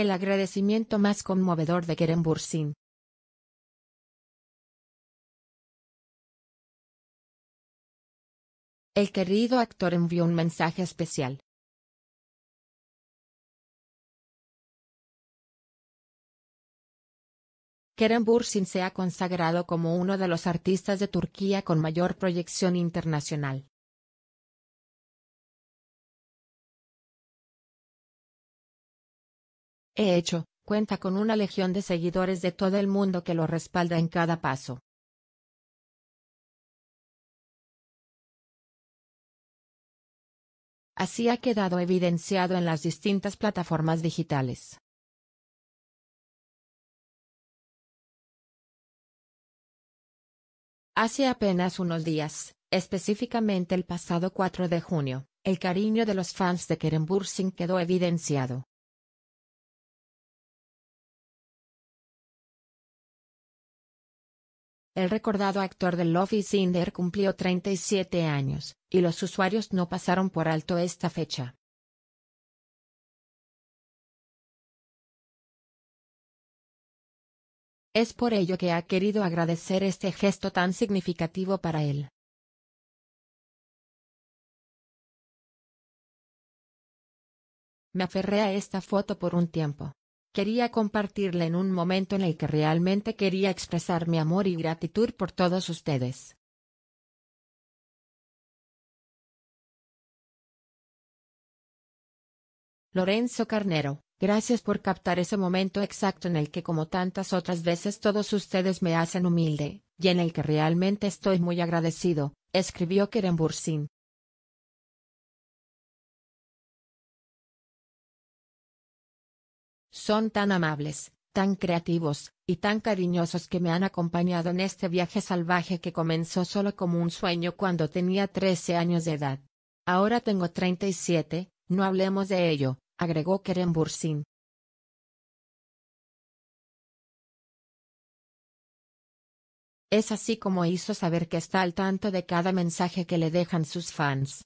el agradecimiento más conmovedor de Kerem Bursin. El querido actor envió un mensaje especial. Kerem Bursin se ha consagrado como uno de los artistas de Turquía con mayor proyección internacional. He hecho, cuenta con una legión de seguidores de todo el mundo que lo respalda en cada paso. Así ha quedado evidenciado en las distintas plataformas digitales. Hace apenas unos días, específicamente el pasado 4 de junio, el cariño de los fans de Keren Bursin quedó evidenciado. El recordado actor de Love is in cumplió 37 años, y los usuarios no pasaron por alto esta fecha. Es por ello que ha querido agradecer este gesto tan significativo para él. Me aferré a esta foto por un tiempo. Quería compartirle en un momento en el que realmente quería expresar mi amor y gratitud por todos ustedes. Lorenzo Carnero, gracias por captar ese momento exacto en el que como tantas otras veces todos ustedes me hacen humilde, y en el que realmente estoy muy agradecido, escribió Kerem Bursin. Son tan amables, tan creativos, y tan cariñosos que me han acompañado en este viaje salvaje que comenzó solo como un sueño cuando tenía 13 años de edad. Ahora tengo 37, no hablemos de ello, agregó Keren Bursin. Es así como hizo saber que está al tanto de cada mensaje que le dejan sus fans.